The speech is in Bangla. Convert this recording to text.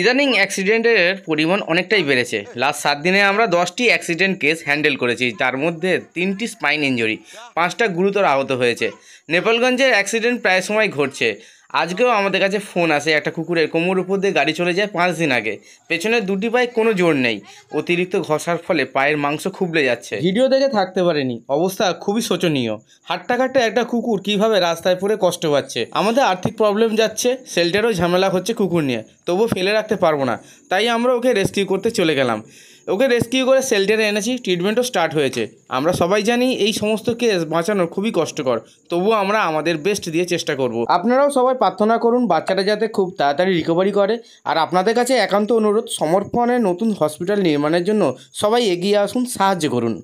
ইদানিং অ্যাক্সিডেন্টের পরিমাণ অনেকটাই বেড়েছে লাস্ট সাত দিনে আমরা দশটি অ্যাক্সিডেন্ট কেস হ্যান্ডেল করেছি তার মধ্যে তিনটি স্পাইন ইঞ্জুরি পাঁচটা গুরুতর আহত হয়েছে নেপালগঞ্জের অ্যাক্সিডেন্ট প্রায় সময় ঘটছে আজকেও আমাদের কাছে ফোন আসে একটা কুকুরের কোমর উপর দিয়ে গাড়ি চলে যায় পাঁচ দিন আগে পেছনের দুটি পায়ে কোনো জোর নেই অতিরিক্ত ঘষার ফলে পায়ের মাংস খুবলে যাচ্ছে ভিডিও দেখে থাকতে পারেনি অবস্থা খুবই শোচনীয় হাট্টাঘাট্টা একটা কুকুর কিভাবে রাস্তায় পড়ে কষ্ট পাচ্ছে আমাদের আর্থিক প্রবলেম যাচ্ছে শেল্টারও ঝামেলা হচ্ছে কুকুর নিয়ে তবু ফেলে রাখতে পারবো না তাই আমরা ওকে রেস্কিউ করতে চলে গেলাম ওকে রেস্কিউ করে শেল্টারে এনেছি ট্রিটমেন্টও স্টার্ট হয়েছে আমরা সবাই জানি এই সমস্ত কেস বাঁচানোর খুবই কষ্টকর তবুও আমরা আমাদের বেস্ট দিয়ে চেষ্টা করব আপনারাও সবাই প্রার্থনা করুন বাচ্চাটা যাতে খুব তাড়াতাড়ি রিকভারি করে আর আপনাদের কাছে একান্ত অনুরোধ সমর্পণে নতুন হসপিটাল নির্মাণের জন্য সবাই এগিয়ে আসুন সাহায্য করুন